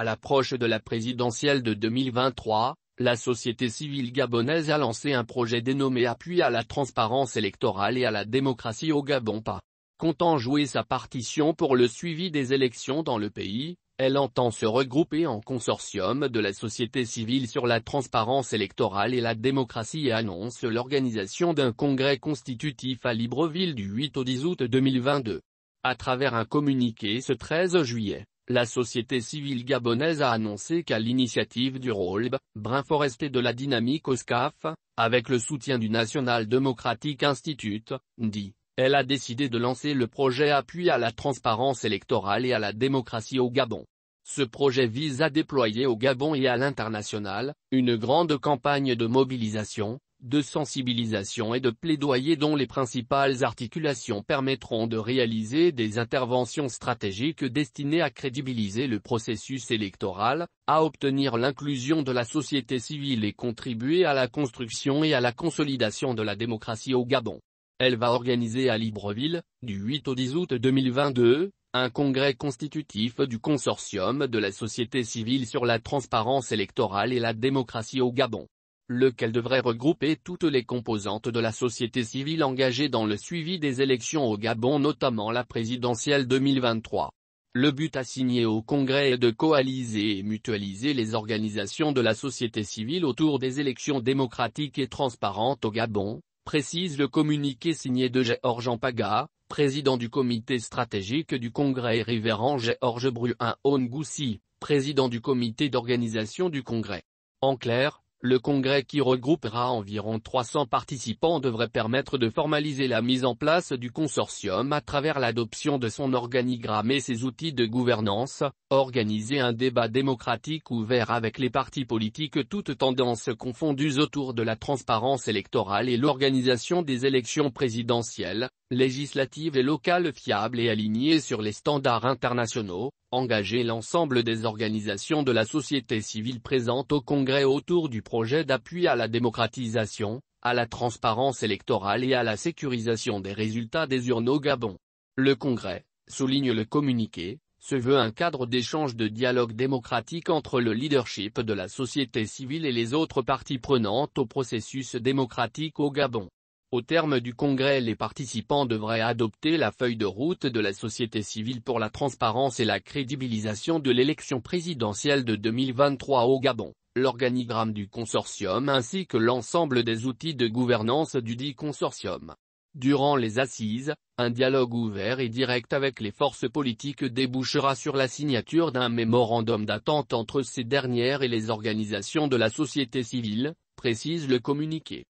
À l'approche de la présidentielle de 2023, la société civile gabonaise a lancé un projet dénommé Appui à la transparence électorale et à la démocratie au Gabon pas. Comptant jouer sa partition pour le suivi des élections dans le pays, elle entend se regrouper en consortium de la société civile sur la transparence électorale et la démocratie et annonce l'organisation d'un congrès constitutif à Libreville du 8 au 10 août 2022. À travers un communiqué ce 13 juillet, la société civile gabonaise a annoncé qu'à l'initiative du Rolb, brin foresté de la dynamique OSCAF, avec le soutien du National Democratic Institute, dit, elle a décidé de lancer le projet Appui à la transparence électorale et à la démocratie au Gabon. Ce projet vise à déployer au Gabon et à l'international, une grande campagne de mobilisation, de sensibilisation et de plaidoyer dont les principales articulations permettront de réaliser des interventions stratégiques destinées à crédibiliser le processus électoral, à obtenir l'inclusion de la société civile et contribuer à la construction et à la consolidation de la démocratie au Gabon. Elle va organiser à Libreville, du 8 au 10 août 2022, un congrès constitutif du consortium de la société civile sur la transparence électorale et la démocratie au Gabon lequel devrait regrouper toutes les composantes de la société civile engagée dans le suivi des élections au Gabon notamment la présidentielle 2023. Le but assigné au Congrès est de coaliser et mutualiser les organisations de la société civile autour des élections démocratiques et transparentes au Gabon, précise le communiqué signé de Georges Ampaga, président du comité stratégique du Congrès et révérend Georges Bruin Ongoussi, président du comité d'organisation du Congrès. En clair, le congrès qui regroupera environ 300 participants devrait permettre de formaliser la mise en place du consortium à travers l'adoption de son organigramme et ses outils de gouvernance, organiser un débat démocratique ouvert avec les partis politiques toutes tendances confondues autour de la transparence électorale et l'organisation des élections présidentielles, législatives et locales fiables et alignées sur les standards internationaux, engager l'ensemble des organisations de la société civile présentes au Congrès autour du projet d'appui à la démocratisation, à la transparence électorale et à la sécurisation des résultats des urnes au Gabon. Le Congrès, souligne le communiqué, se veut un cadre d'échange de dialogue démocratique entre le leadership de la société civile et les autres parties prenantes au processus démocratique au Gabon. Au terme du congrès les participants devraient adopter la feuille de route de la société civile pour la transparence et la crédibilisation de l'élection présidentielle de 2023 au Gabon, l'organigramme du consortium ainsi que l'ensemble des outils de gouvernance du dit consortium. Durant les assises, un dialogue ouvert et direct avec les forces politiques débouchera sur la signature d'un mémorandum d'attente entre ces dernières et les organisations de la société civile, précise le communiqué.